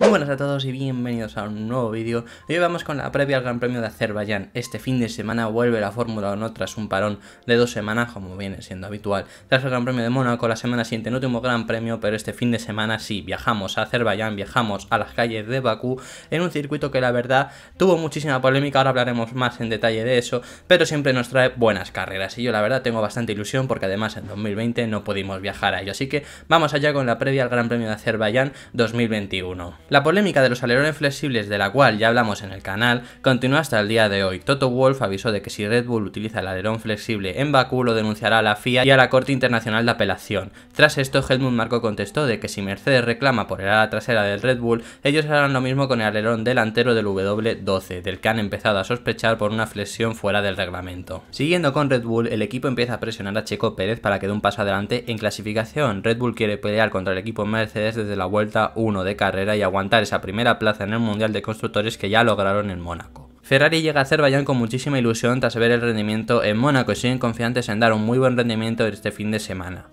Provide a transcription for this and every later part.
Muy buenas a todos y bienvenidos a un nuevo vídeo. Hoy vamos con la previa al Gran Premio de Azerbaiyán. Este fin de semana vuelve la Fórmula 1 tras un parón de dos semanas, como viene siendo habitual. Tras el Gran Premio de Mónaco, la semana siguiente no tuvimos Gran Premio, pero este fin de semana sí, viajamos a Azerbaiyán, viajamos a las calles de Bakú, en un circuito que la verdad tuvo muchísima polémica, ahora hablaremos más en detalle de eso, pero siempre nos trae buenas carreras. Y yo la verdad tengo bastante ilusión porque además en 2020 no pudimos viajar a ello. Así que vamos allá con la previa al Gran Premio de Azerbaiyán 2021. La polémica de los alerones flexibles de la cual ya hablamos en el canal continúa hasta el día de hoy. Toto Wolf avisó de que si Red Bull utiliza el alerón flexible en Bakú lo denunciará a la FIA y a la Corte Internacional de Apelación. Tras esto Helmut Marco contestó de que si Mercedes reclama por el ala trasera del Red Bull, ellos harán lo mismo con el alerón delantero del W12, del que han empezado a sospechar por una flexión fuera del reglamento. Siguiendo con Red Bull, el equipo empieza a presionar a Checo Pérez para que dé un paso adelante en clasificación. Red Bull quiere pelear contra el equipo Mercedes desde la vuelta 1 de carrera y aguanta esa primera plaza en el Mundial de Constructores que ya lograron en Mónaco. Ferrari llega a Azerbaiyán con muchísima ilusión tras ver el rendimiento en Mónaco y siguen confiantes en dar un muy buen rendimiento este fin de semana.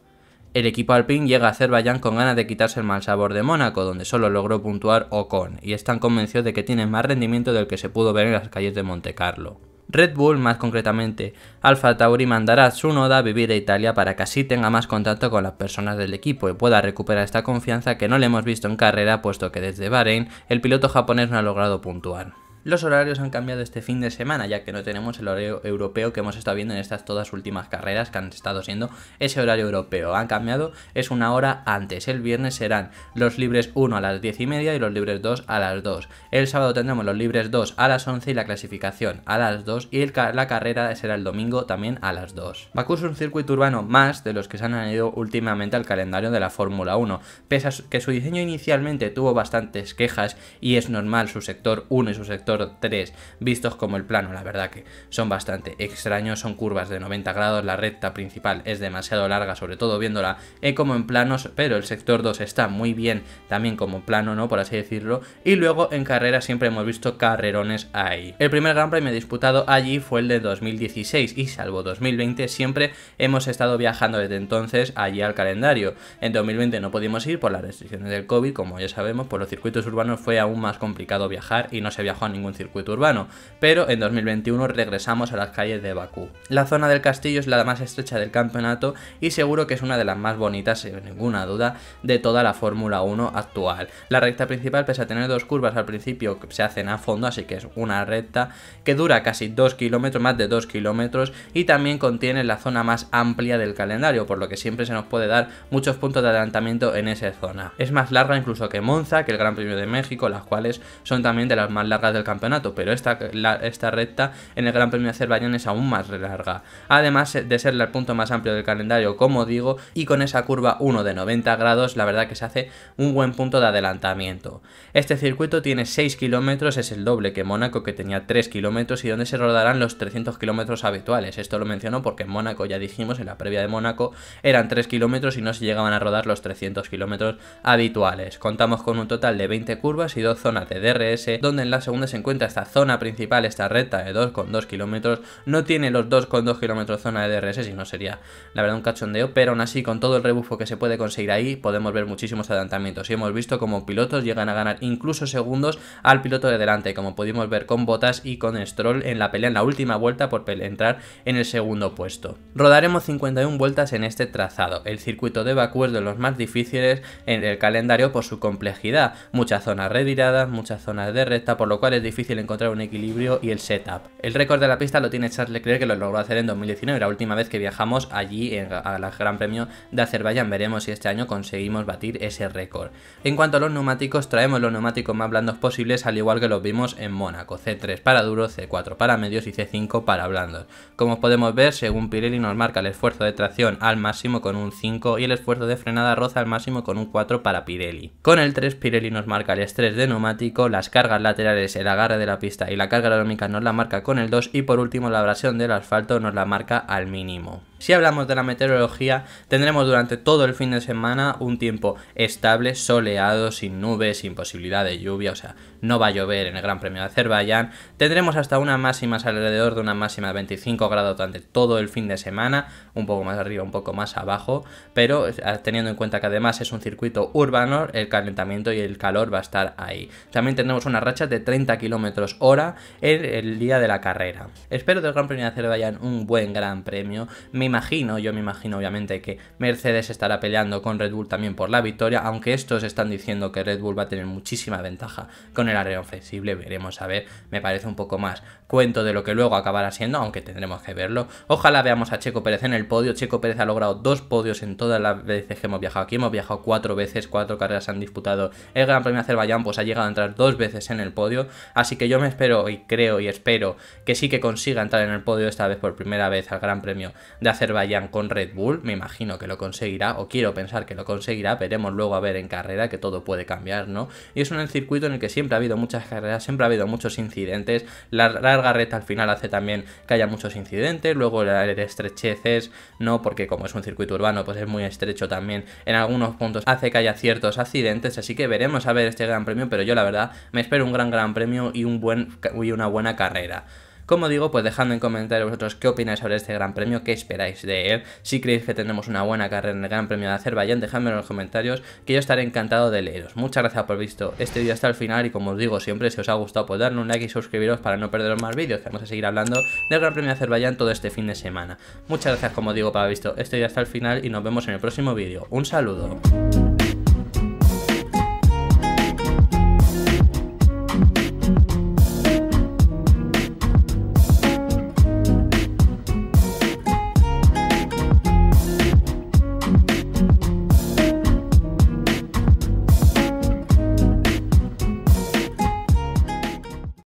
El equipo alpine llega a Azerbaiyán con ganas de quitarse el mal sabor de Mónaco, donde solo logró puntuar Ocon, y están convencidos de que tienen más rendimiento del que se pudo ver en las calles de Monte Carlo. Red Bull más concretamente. Alpha Tauri mandará a Tsunoda a vivir a Italia para que así tenga más contacto con las personas del equipo y pueda recuperar esta confianza que no le hemos visto en carrera puesto que desde Bahrein el piloto japonés no ha logrado puntuar. Los horarios han cambiado este fin de semana, ya que no tenemos el horario europeo que hemos estado viendo en estas todas últimas carreras que han estado siendo ese horario europeo. Han cambiado, es una hora antes. El viernes serán los libres 1 a las 10 y media y los libres 2 a las 2. El sábado tendremos los libres 2 a las 11 y la clasificación a las 2 y la carrera será el domingo también a las 2. Bakú es un circuito urbano más de los que se han añadido últimamente al calendario de la Fórmula 1. Pese a que su diseño inicialmente tuvo bastantes quejas y es normal su sector 1 y su sector 3 vistos como el plano, la verdad que son bastante extraños, son curvas de 90 grados, la recta principal es demasiado larga, sobre todo viéndola eh, como en planos, pero el sector 2 está muy bien también como plano, ¿no? Por así decirlo, y luego en carrera siempre hemos visto carrerones ahí. El primer Gran Premio disputado allí fue el de 2016 y salvo 2020 siempre hemos estado viajando desde entonces allí al calendario. En 2020 no pudimos ir por las restricciones del COVID, como ya sabemos, por los circuitos urbanos fue aún más complicado viajar y no se viajó a ningún un circuito urbano, pero en 2021 regresamos a las calles de Bakú. La zona del castillo es la más estrecha del campeonato y seguro que es una de las más bonitas, sin ninguna duda, de toda la Fórmula 1 actual. La recta principal, pese a tener dos curvas al principio, se hacen a fondo, así que es una recta que dura casi 2 kilómetros, más de 2 kilómetros, y también contiene la zona más amplia del calendario, por lo que siempre se nos puede dar muchos puntos de adelantamiento en esa zona. Es más larga incluso que Monza, que el Gran Premio de México, las cuales son también de las más largas del campeonato campeonato, pero esta, esta recta en el Gran Premio de Azerbaiyán es aún más larga. Además de ser el punto más amplio del calendario, como digo, y con esa curva 1 de 90 grados, la verdad que se hace un buen punto de adelantamiento. Este circuito tiene 6 kilómetros, es el doble que Mónaco, que tenía 3 kilómetros, y donde se rodarán los 300 kilómetros habituales. Esto lo menciono porque en Mónaco, ya dijimos, en la previa de Mónaco, eran 3 kilómetros y no se llegaban a rodar los 300 kilómetros habituales. Contamos con un total de 20 curvas y dos zonas de DRS, donde en la segunda se encuentra esta zona principal, esta recta de 2,2 kilómetros, no tiene los 2,2 kilómetros zona de DRS, y no sería la verdad un cachondeo, pero aún así con todo el rebufo que se puede conseguir ahí podemos ver muchísimos adelantamientos y hemos visto como pilotos llegan a ganar incluso segundos al piloto de delante, como pudimos ver con Botas y con Stroll en la pelea en la última vuelta por entrar en el segundo puesto. Rodaremos 51 vueltas en este trazado, el circuito de Baku es de los más difíciles en el calendario por su complejidad, muchas zonas retiradas, muchas zonas de recta, por lo cual es difícil encontrar un equilibrio y el setup. El récord de la pista lo tiene Charles Leclerc que lo logró hacer en 2019, la última vez que viajamos allí a al Gran Premio de Azerbaiyán. Veremos si este año conseguimos batir ese récord. En cuanto a los neumáticos, traemos los neumáticos más blandos posibles al igual que los vimos en Mónaco. C3 para duro, C4 para medios y C5 para blandos. Como podemos ver, según Pirelli nos marca el esfuerzo de tracción al máximo con un 5 y el esfuerzo de frenada roza al máximo con un 4 para Pirelli. Con el 3 Pirelli nos marca el estrés de neumático, las cargas laterales, el agarre de la pista y la carga aerodinámica nos la marca con el 2 y por último la abrasión del asfalto nos la marca al mínimo. Si hablamos de la meteorología, tendremos durante todo el fin de semana un tiempo estable, soleado, sin nubes, sin posibilidad de lluvia, o sea, no va a llover en el Gran Premio de Azerbaiyán. Tendremos hasta una máxima alrededor de una máxima de 25 grados durante todo el fin de semana, un poco más arriba, un poco más abajo, pero eh, teniendo en cuenta que además es un circuito urbano, el calentamiento y el calor va a estar ahí. También tendremos una racha de 30 km hora en el día de la carrera. Espero del Gran Premio de Azerbaiyán un buen Gran Premio imagino, yo me imagino obviamente que Mercedes estará peleando con Red Bull también por la victoria, aunque estos están diciendo que Red Bull va a tener muchísima ventaja con el arreo ofensible, veremos a ver, me parece un poco más cuento de lo que luego acabará siendo, aunque tendremos que verlo. Ojalá veamos a Checo Pérez en el podio, Checo Pérez ha logrado dos podios en todas las veces que hemos viajado aquí, hemos viajado cuatro veces, cuatro carreras han disputado el Gran Premio de Azerbaiyán, pues ha llegado a entrar dos veces en el podio, así que yo me espero y creo y espero que sí que consiga entrar en el podio esta vez por primera vez al Gran Premio de Azerbaiyán Azerbaiyán con Red Bull, me imagino que lo conseguirá, o quiero pensar que lo conseguirá, veremos luego a ver en carrera que todo puede cambiar, ¿no? Y es un circuito en el que siempre ha habido muchas carreras, siempre ha habido muchos incidentes, la larga recta al final hace también que haya muchos incidentes, luego el estrecheces, ¿no? Porque como es un circuito urbano, pues es muy estrecho también, en algunos puntos hace que haya ciertos accidentes, así que veremos a ver este gran premio, pero yo la verdad me espero un gran gran premio y, un buen, y una buena carrera. Como digo, pues dejando en comentarios vosotros qué opináis sobre este Gran Premio, qué esperáis de él, si creéis que tendremos una buena carrera en el Gran Premio de Azerbaiyán, dejadme en los comentarios que yo estaré encantado de leeros. Muchas gracias por visto este vídeo hasta el final y como os digo siempre, si os ha gustado, pues darle un like y suscribiros para no perderos más vídeos, que vamos a seguir hablando del Gran Premio de Azerbaiyán todo este fin de semana. Muchas gracias, como digo, por haber visto este vídeo hasta el final y nos vemos en el próximo vídeo. Un saludo.